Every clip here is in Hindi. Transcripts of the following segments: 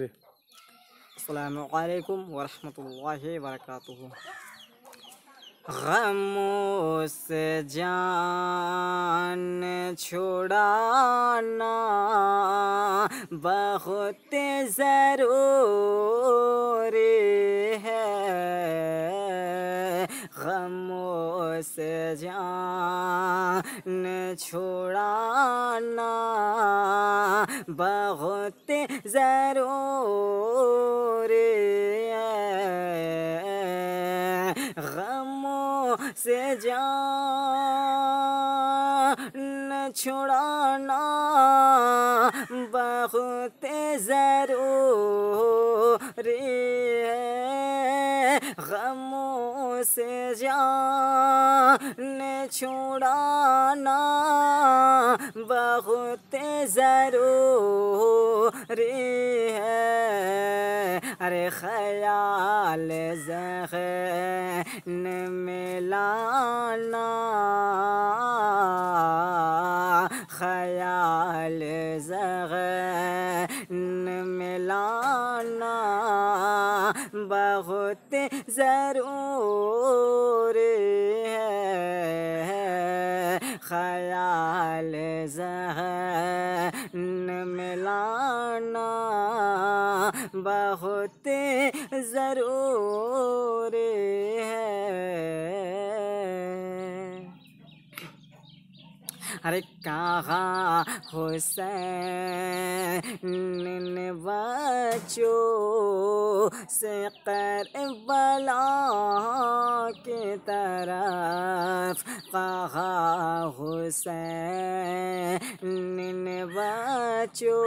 जी अलकुम वरहि वरक से जान छुड़ाना बहुत ज़रूरी है गमो से जान छुड़ाना बहुत ज़रूर गमों से जा छुड़ाना बहुत ज़रूर गमों से जान छुड़ाना बहुत ضروری ہے ارے خیال ذہن ملانا خیال ذہن ملانا بہت ضروری ख्याल जहन मिलाना बहुत जरूर है अरे कहाँ हुसैन बचो से कर बला के तरफ कहा हुसैन बचो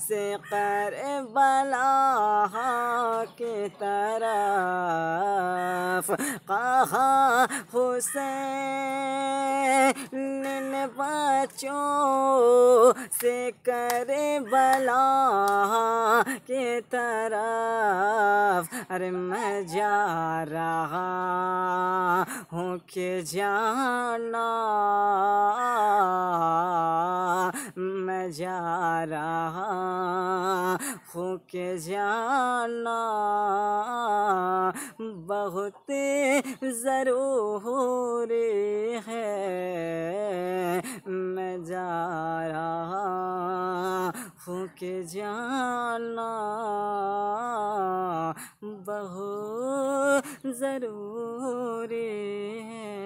से कर बला के तरफ कहा हुसैन निन बच्चों से करे बला के तरफ अरे मैं जा रहा हूँ के जाना मैं जा रहा हूँ के जाना बहुत ज़रूरी आँखों के जाना बहुत ज़रूरी है